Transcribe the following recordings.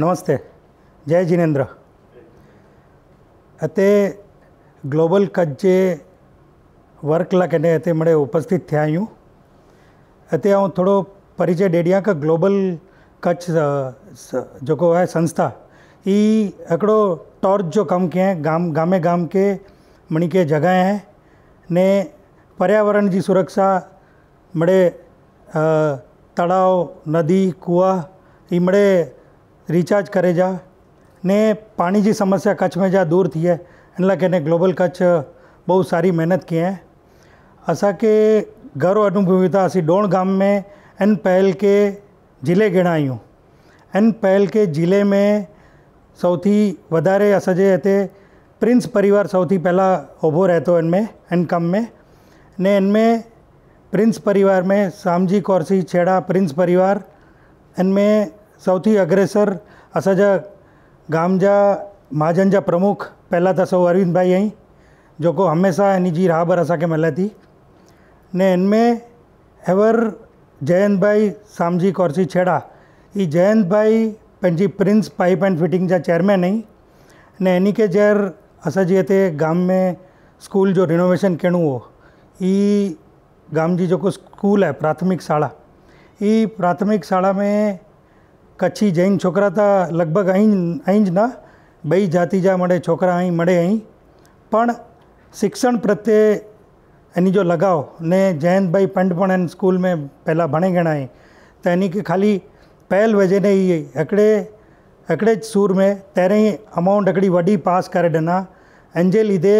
नमस्ते जय जिनेन्द्र તે ગ્લોબલ કચ્છ જે વર્કલા કને તે મળે ઉપસ્થિત થયા હું તે હું થોડો પરિચય ડેડિયા કે ગ્લોબલ કચ્છ જોકો હે સંસ્થા એ એકડો ટોર્ચ જો કમ કે ગામ ગામે ગામ કે મણી કે જગાએ હે ને પર્યાવરણ જી સુરક્ષા મળે તળાવ નદી કુવા એ મળે रिचार्ज करे जा ने पानी की समस्या कच्छ में जा दूर थी है इन लगे ने ग्लोबल कच्छ बहुत सारी मेहनत की हैं असा के घर अनुभव था असी डोण गांव में एन पहल के जिले गिणायू एन पहल के जिले में सौथी वधारे असजे इतने प्रिंस परिवार सौ थी पहला उभो रहते इनमें एन कम में ने इनमें प्रिंस परिवार में सामजी कौरसी छेड़ा प्रिंस परिवार इनमें सौथी अग्रेसर असाजा गाम जा महाजन जा प्रमुख पहला तो सौ अरविंद भाई आई जो को हमेशा इन जी राहबर अस थी ने इनमें एवर जयंत भाई सामजी कौरसी छेड़ा ये जयंत भाई पैं प्रिंस पाइप एंड फिटिंग जा चेयरमैन आई ने इन के जैर अस गाम में स्कूल जो रिनोवेशन किणु हो गाम जी जो को स्कूल है प्राथमिक शाला ई प्राथमिक शाला में કચ્છી જૈન છોકરા તા લગભગ અહીં અહીં જ ના બઈ જાતિ જા મળે છોકરા અહીં મળે અહીં પણ શિક્ષણ પ્રત્યે એની જો લગાવ ને જયંતભાઈ પંડ પણ એને સ્કૂલ મેં પહેલાં ભણે ગણાય તો એની કે ખાલી પહેલ વજह ને એ હकड़े हकड़े ज सूर में तेरहीं अमाउंट हिकिड़ी वॾी पास करे ॾिना इन जे लीधे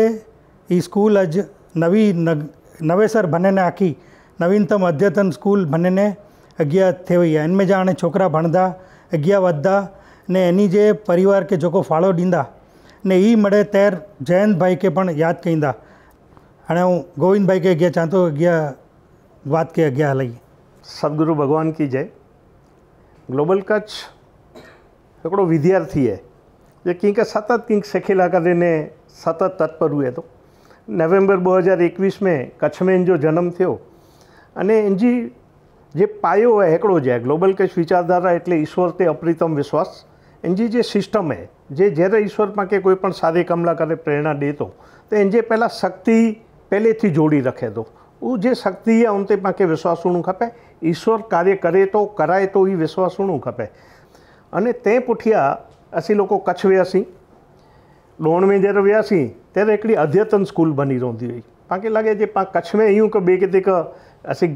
ही स्कूल अॼु नवी नग नवेसर भनने आखी नवीनतम अद्यतन स्कूल भनने अॻियां थी वई आहे हिन में जा हाणे छोकिरा भणंदा अॻियां वधंदा ને એની જે પરિવાર કે જોકો ફાળો ડીંદા ને એ મળે ત્યારે જયંતભાઈ કે પણ યાદ કહીંદા અને હું ગોવિંદભાઈ કે ગયા ચાંતો ગયા વાત કે ગયા લઈ સદગુરુ ભગવાન કી જય ગ્લોબલ કચ્છ એકડો વિદ્યાર્થી હે જે કંઈક સતત કંઈક શેખેલા કરીને સતત તત્પર હુએ તો નવેમ્બર બે હજાર એકવીસ મેં કચ્છ મેં જો જન્મ થયો અને એની जे पायो है एकडो जे ग्लोबल क फीचरदार है એટલે ઈશ્વરતે અપરીતમ વિશ્વાસ એનજીજી સિસ્ટમ હે જે જેર ઈશ્વર પાકે કોઈ પણ સાદી કમલા કરે પ્રેરણા દેતો તો એનજે પેલા શક્તિ પેલે થી જોડી રખે તો ઉ જે શક્તિ હે ઉનતે પાકે વિશ્વાસ સુણો ખપે ઈશ્વર કાર્ય કરે તો કરાય તો ઈ વિશ્વાસ સુણો ખપે અને તે પુઠિયા assi loko kachhe asi lon mein jera vasi ter ekdi adhyatan school bani rondi hoyi ताकि लगे जे पा कच्छ में यूं કે બે કે તે असी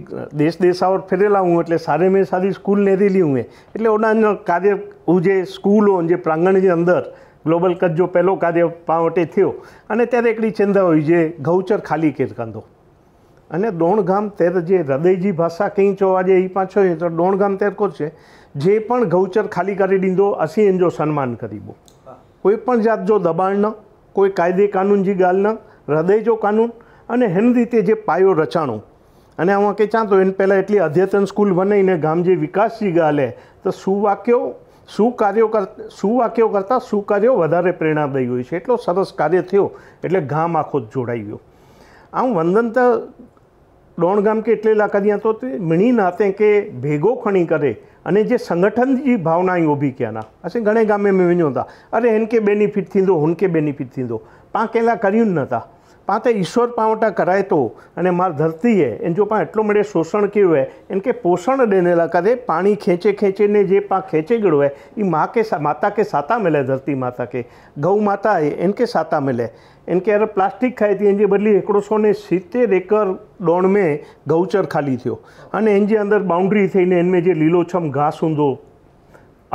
દેશ દેશાવર ફેરેલા હું એટલે સારે મેં સારી સ્કૂલ નેરેલી હું એટલે ઓના કાર્ય હું જે સ્કૂલો જે પ્રાંગણની અંદર ગ્લોબલ કચ્છ જો પહેલો કાર્ય પાવટે થયો અને ત્યારે એકડી ચિંતા હોય જે ગૌચર ખાલી કેર કંદો અને દોણગામ તેર જે હૃદયજી ભાષા કંઈ ચો આજે એ પાછો તો દોણગામ તેર કો છે જે પણ ગૌચર ખાલી કરી દીધો અસી એનજો સન્માન કરીબો કોઈ પણ જાત જો દબાણ ન કોઈ કાયદે કાનૂન જી ગાલ ન હૃદય જો કાનૂન અને એમ રીતે જે પાયો રચાણો અને આમાં કે ચાં તો એ પહેલા એટલી અધ્યાતન સ્કૂલ વનઈને ગામ જે વિકાસ સી ગાલે તો સુવાક્યો સુ કાર્ય સુવાક્યો કરતા સુ કાર્યો વધારે પ્રેરણા દઈ ગઈ છે એટલો સરસ કાર્ય થયો એટલે ગામ આખો જોડાઈ ગયો આ હું વંદન તો ડોણ ગામ કે એટલે લાકા દિયાતો તે મિણી નાતે કે ભેગો ખાણી કરે અને જે સંગઠન જી ભાવના એ ઊભી કેના અસે ગણે ગામ મે મેં નહોતા અરે ઇન કે બેનિફિટ થીndo ઇન કે બેનિફિટ થીndo પાકેલા કરી નતા પાતે ઈશ્વર પાવટા કરાય તો અને માર ધરતીએ એને જો પણ એટલું મળે શોષણ કર્યું હોય એમ કે પોષણ દેનેલા કરે પાણી ખેંચે ખેંચીને જે પા ખેંચે ગયું હોય એ મા કે માતા કે સાતા મળે ધરતી માતા કે ગૌ માતા એન કે સાતા મળે એન કે અરે પ્લાસ્ટિક ખાઈ હતી એની બદલી એકડોસો ને સિત્તેર એકર દોણમે ગૌચર ખાલી થયો અને એની અંદર બાઉન્ડ્રી થઈને એમને જે લીલોછમ ઘાસ ઊંધો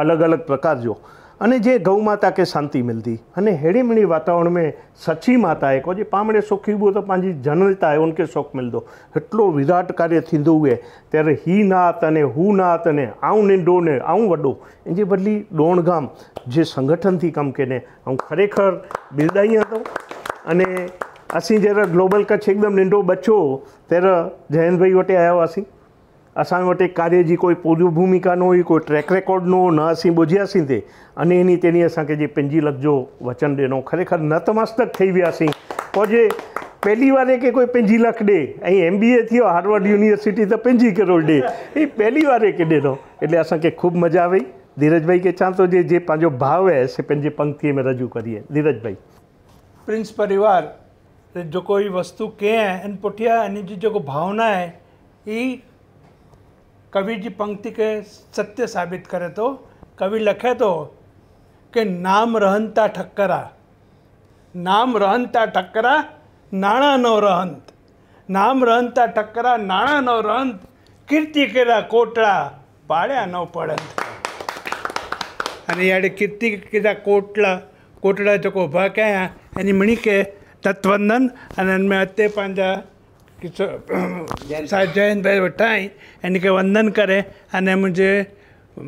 અલગ અલગ પ્રકાર જો અને જે ગૌમાતા કે શાંતિ મળદી અને હેડી મણી વાતાવરણ મે સચ્ચી માતા એ કો જે પામણે સુખી બો તો પાંજી જનરતા એ ઉનકે શોક મિલ દો એટલો વિરાટ કાર્ય થીંદુ વે તેર હી નાત અને હુ નાત અને આઉ ને ડોને આઉ વડો ઇજે બદલી ડોણ ગામ જે સંગઠન થી કામ કેને હું ખરેખર બિлдаઈયા તો અને આસી જરા ગ્લોબલ કા છે એકદમ નિંડો બચ્ચો તેર જયંતભાઈ વટે આયા વાસી અસાણ વટે કાર્ય જી કોઈ પૂર્વ ભૂમિકા ન હોય કોઈ ટ્રેક રેકોર્ડ ન હોય ન અસી બોજ્યાસી તે અને એની તેની અસાંખે જે પંજી લખજો વચન ડેનો ખરેખર નતમસ્તક થઈ વિયાસી પોજે પહેલી વાર કે કોઈ પંજી લખ ડે અહીં એમબીએ થયો હાર્વર્ડ યુનિવર્સિટી તો પંજી કરોડ ડે એ પહેલી વાર કે ડેનો એટલે અસાંખે ખૂબ મજા આવી ધીરજભાઈ કે ચાં તો જે જે પાંજો ભાવ હે સે पंहिंजी पंक्तिअ में રજૂ કરીએ ધીરજભાઈ પ્રિન્સ પરિવાર जेको हीअ वस्तू कंहिं आहे इन पुठियां इन जी जेको भावना आहे हीअ कवि जी पंक्ति के सत्य साबित करे कवी कवि लिखे के नाम रहनता ठक्करा नाम रहनता ठक्करा नाणा नव रहंत नाम रहनता ठक्करा नाणा नव रहंत कीर्ती केला कोटळा पाड्या नव पडंत आणि याडे कीर्ती केला कोटळा कोटळा चको उभा कया आणि म्हणी के तत्वंदन आणि मी अते पंहिंजा कि સાહેબ જયંતભાઈ વટાઈ એને કે વંદન કરે અને મુજે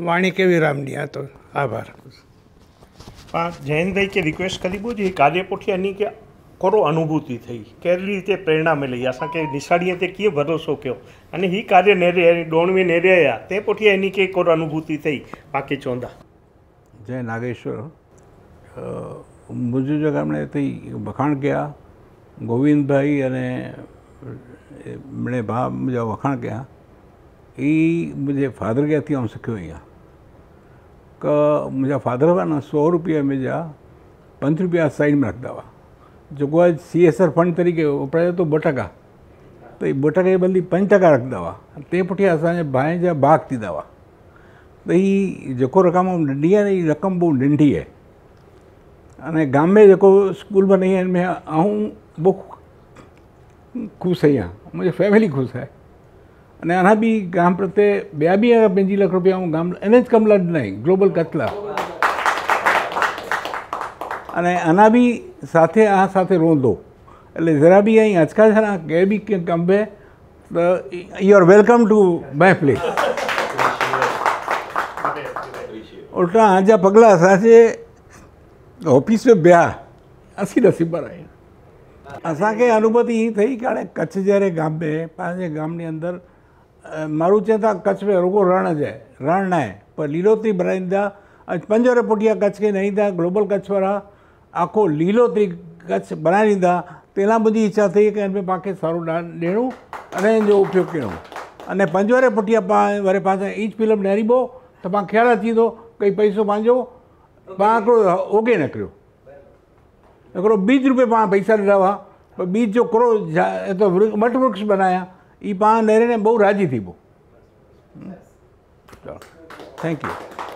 વાણી કેવી રામની આ તો આભાર જયંતભાઈ કે રિક્વેસ્ટ કરી બોજી કાર્ય પોઠિયાની કે ખોરો અનુભૂતિ થઈ કેવી રીતે પ્રેરણા મળી અસાંखे નિશાળીએ તે કીએ ભરોસો કયો અને હી કાર્ય નેરે ડોણવી નેરેયા તે પોઠી એની કે ખોરો અનુભૂતિ થઈ બાકી ચોંદા જય નાગેश्वर મુજબ જો ગામડેથી વખાણ ગયા ગોવિંદભાઈ અને मिड़े भा मुंहिंजा वखाण कयां ई मुंहिंजे फादर के हथी आउं सिखियो क मुंहिंजा फादर हुआ न सौ रुपया मुंहिंजा पंज रुपया साइड में रखंदा हुआ जो आहे सी एस आर फंड तरीक़े वापराए तो ॿ तो त हीअ ॿ टके पंज टका रखंदा हुआ ते पुठियां अस भाउ जा भाग थींदा हुआ तो हीअ जो रक़म नंढी आहे न रक़म पोइ नंढी आहे अने गाम में जेको स्कूल में आहिनि में ऐं बुख ખુશ અહીંયા મુંहिंजी फैमिली ख़ुशि आहे અને આના બી ગામ પ્રત્યે બે બી पंहिंजी लख रुपया હું ગામ એને જ કમલા નહીં ગ્લોબલ કતલા અને આના બી સાથે આ સાથે રોંધો એટલે જરા બી અહીં આંચકા છે ને કે બી કે કંભે તો you are welcome to my place उल्टा आज पगला असांजे ऑफिस में बिया असीं नसीब आहियूं અસાકે અનુપતિ થી કેને કચ્છ જેરે ગામ બે પાજે ગામ ની અંદર મારુ જેતા કચ્છ રે રોગો રણ જાય રણાય પર લીલોતરી બરાઈંદા પંજોરે પોટિયા કચ્છ કે નઈંદા گلובલ કચ્છ વરા આખો લીલોતરી કચ્છ બનાવીંદા તેલા બધી ઈચ્છા થી કેન પે પાકે સારો ડાન લેણો અને જો ઉઠ્યો કીણો અને પંજોરે પોટિયા પા વરે પાસા ઈચ ફિલ્મ નેરીબો તબા ખેલાતી દો કઈ પૈસો માંજો પાકડો ઓગે નકરો एक बीज रुपये पा पैसा ॾिना हुआ पर बीज जो हिकिड़ो त वट वृक्ष बनाया ई पा नेरे ने बहू राज़ी थी पोइ थैंक हम्म? यू